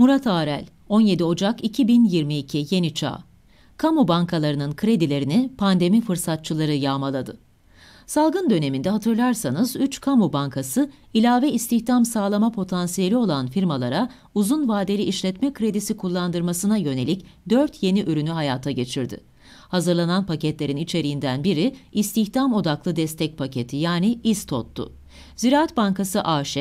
Murat Arel, 17 Ocak 2022 Yeni Çağ. Kamu bankalarının kredilerini pandemi fırsatçıları yağmaladı. Salgın döneminde hatırlarsanız 3 kamu bankası ilave istihdam sağlama potansiyeli olan firmalara uzun vadeli işletme kredisi kullandırmasına yönelik 4 yeni ürünü hayata geçirdi. Hazırlanan paketlerin içeriğinden biri istihdam odaklı destek paketi yani İSTOT'tu. Ziraat Bankası AŞ,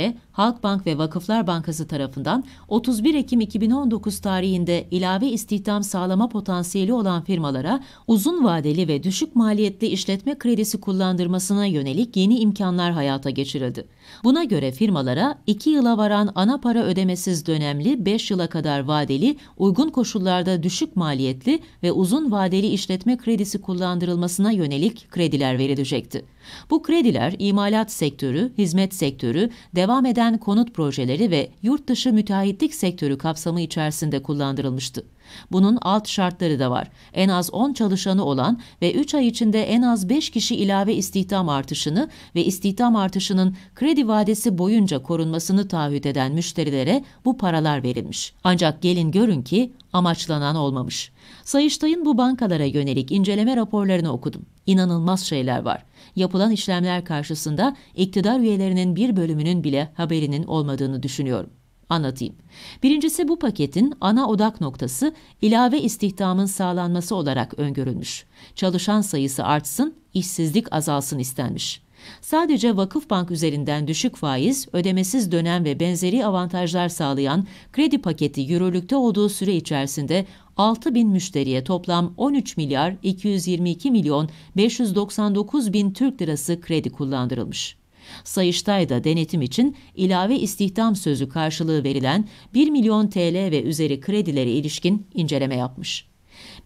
Bank ve Vakıflar Bankası tarafından 31 Ekim 2019 tarihinde ilave istihdam sağlama potansiyeli olan firmalara uzun vadeli ve düşük maliyetli işletme kredisi kullandırmasına yönelik yeni imkanlar hayata geçirildi. Buna göre firmalara 2 yıla varan ana para ödemesiz dönemli 5 yıla kadar vadeli, uygun koşullarda düşük maliyetli ve uzun vadeli işletme kredisi kullandırılmasına yönelik krediler verilecekti. Bu krediler imalat sektörü, hizmet sektörü, devam eden konut projeleri ve yurt dışı müteahhitlik sektörü kapsamı içerisinde kullandırılmıştı. Bunun alt şartları da var. En az 10 çalışanı olan ve 3 ay içinde en az 5 kişi ilave istihdam artışını ve istihdam artışının kredi vadesi boyunca korunmasını taahhüt eden müşterilere bu paralar verilmiş. Ancak gelin görün ki amaçlanan olmamış. Sayıştay'ın bu bankalara yönelik inceleme raporlarını okudum. İnanılmaz şeyler var yapılan işlemler karşısında iktidar üyelerinin bir bölümünün bile haberinin olmadığını düşünüyorum. Anlatayım. Birincisi bu paketin ana odak noktası ilave istihdamın sağlanması olarak öngörülmüş. Çalışan sayısı artsın, işsizlik azalsın istenmiş. Sadece Vakıf Bank üzerinden düşük faiz, ödemesiz dönem ve benzeri avantajlar sağlayan kredi paketi yürürlükte olduğu süre içerisinde 6 bin müşteriye toplam 13 milyar 222 milyon 599 bin Türk lirası kredi kullandırılmış. Sayıştay'da denetim için ilave istihdam sözü karşılığı verilen 1 milyon TL ve üzeri kredilere ilişkin inceleme yapmış.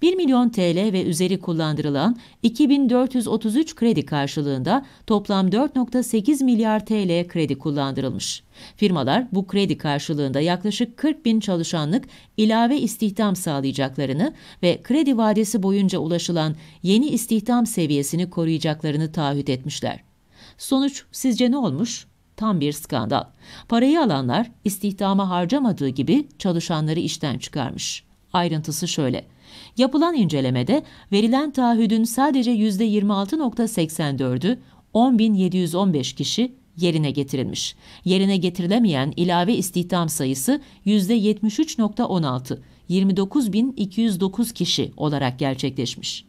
1 milyon TL ve üzeri kullandırılan 2433 kredi karşılığında toplam 4.8 milyar TL kredi kullandırılmış. Firmalar bu kredi karşılığında yaklaşık 40 bin çalışanlık ilave istihdam sağlayacaklarını ve kredi vadesi boyunca ulaşılan yeni istihdam seviyesini koruyacaklarını taahhüt etmişler. Sonuç sizce ne olmuş? Tam bir skandal. Parayı alanlar istihdama harcamadığı gibi çalışanları işten çıkarmış. Ayrıntısı şöyle. Yapılan incelemede verilen taahhüdün sadece %26.84'ü 10.715 kişi yerine getirilmiş. Yerine getirilemeyen ilave istihdam sayısı %73.16, 29.209 kişi olarak gerçekleşmiş.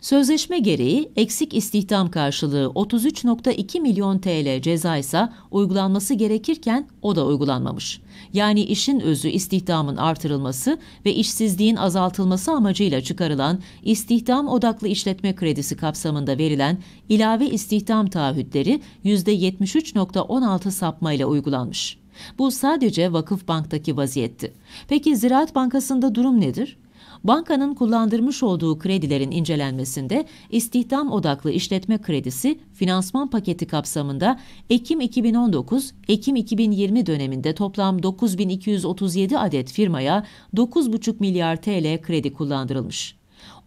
Sözleşme gereği eksik istihdam karşılığı 33.2 milyon TL ceza ise uygulanması gerekirken o da uygulanmamış. Yani işin özü istihdamın artırılması ve işsizliğin azaltılması amacıyla çıkarılan istihdam odaklı işletme kredisi kapsamında verilen ilave istihdam taahhütleri %73.16 sapmayla uygulanmış. Bu sadece Vakıf Bank'taki vaziyetti. Peki Ziraat Bankası'nda durum nedir? bankanın kullandırmış olduğu kredilerin incelenmesinde istihdam odaklı işletme kredisi finansman paketi kapsamında Ekim 2019-Ekim 2020 döneminde toplam 9237 adet firmaya 9,5 milyar TL kredi kullandırılmış.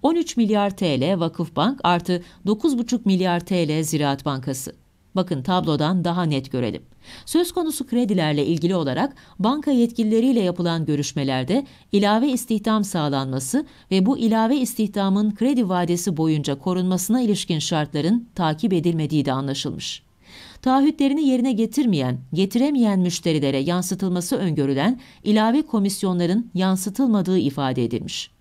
13 milyar TL Vakıfbank artı 9,5 milyar TL Ziraat Bankası. Bakın tablodan daha net görelim. Söz konusu kredilerle ilgili olarak banka yetkilileriyle yapılan görüşmelerde ilave istihdam sağlanması ve bu ilave istihdamın kredi vadesi boyunca korunmasına ilişkin şartların takip edilmediği de anlaşılmış taahhütlerini yerine getirmeyen, getiremeyen müşterilere yansıtılması öngörülen ilave komisyonların yansıtılmadığı ifade edilmiş.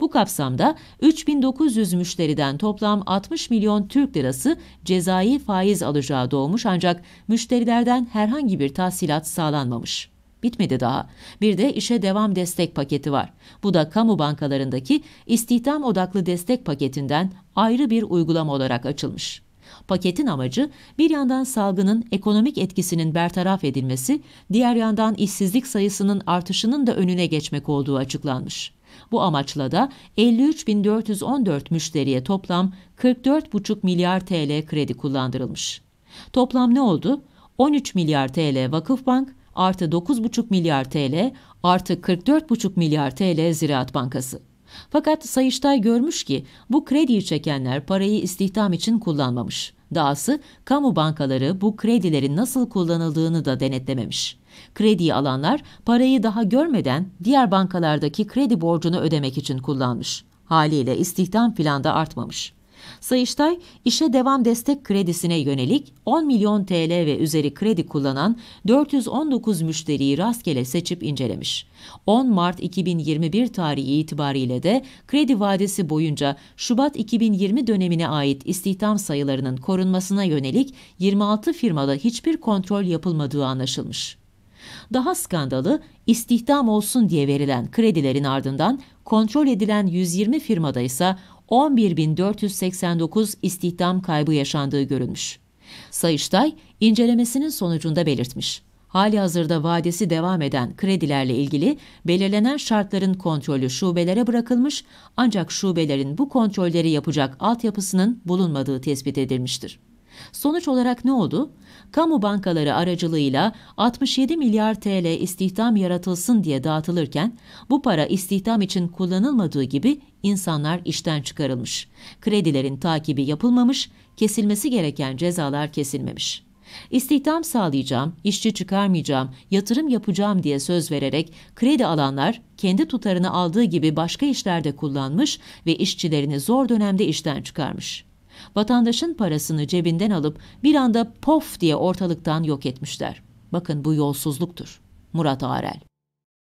Bu kapsamda 3900 müşteriden toplam 60 milyon Türk lirası cezai faiz alacağı doğmuş ancak müşterilerden herhangi bir tahsilat sağlanmamış. Bitmedi daha. Bir de işe devam destek paketi var. Bu da kamu bankalarındaki istihdam odaklı destek paketinden ayrı bir uygulama olarak açılmış. Paketin amacı bir yandan salgının ekonomik etkisinin bertaraf edilmesi, diğer yandan işsizlik sayısının artışının da önüne geçmek olduğu açıklanmış. Bu amaçla da 53.414 müşteriye toplam 44,5 milyar TL kredi kullandırılmış. Toplam ne oldu? 13 milyar TL Vakıfbank artı 9,5 milyar TL artı 44,5 milyar TL Ziraat Bankası. Fakat Sayıştay görmüş ki bu krediyi çekenler parayı istihdam için kullanmamış. Dahası kamu bankaları bu kredilerin nasıl kullanıldığını da denetlememiş. Krediyi alanlar parayı daha görmeden diğer bankalardaki kredi borcunu ödemek için kullanmış. Haliyle istihdam filan da artmamış. Sayıştay, işe devam destek kredisine yönelik 10 milyon TL ve üzeri kredi kullanan 419 müşteriyi rastgele seçip incelemiş. 10 Mart 2021 tarihi itibariyle de kredi vadesi boyunca Şubat 2020 dönemine ait istihdam sayılarının korunmasına yönelik 26 firmada hiçbir kontrol yapılmadığı anlaşılmış. Daha skandalı istihdam olsun diye verilen kredilerin ardından kontrol edilen 120 firmada ise 11.489 istihdam kaybı yaşandığı görülmüş. Sayıştay incelemesinin sonucunda belirtmiş. Hali hazırda vadesi devam eden kredilerle ilgili belirlenen şartların kontrolü şubelere bırakılmış ancak şubelerin bu kontrolleri yapacak altyapısının bulunmadığı tespit edilmiştir. Sonuç olarak ne oldu? Kamu bankaları aracılığıyla 67 milyar TL istihdam yaratılsın diye dağıtılırken bu para istihdam için kullanılmadığı gibi insanlar işten çıkarılmış. Kredilerin takibi yapılmamış, kesilmesi gereken cezalar kesilmemiş. İstihdam sağlayacağım, işçi çıkarmayacağım, yatırım yapacağım diye söz vererek kredi alanlar kendi tutarını aldığı gibi başka işlerde kullanmış ve işçilerini zor dönemde işten çıkarmış vatandaşın parasını cebinden alıp bir anda pof diye ortalıktan yok etmişler. Bakın bu yolsuzluktur. Murat Arel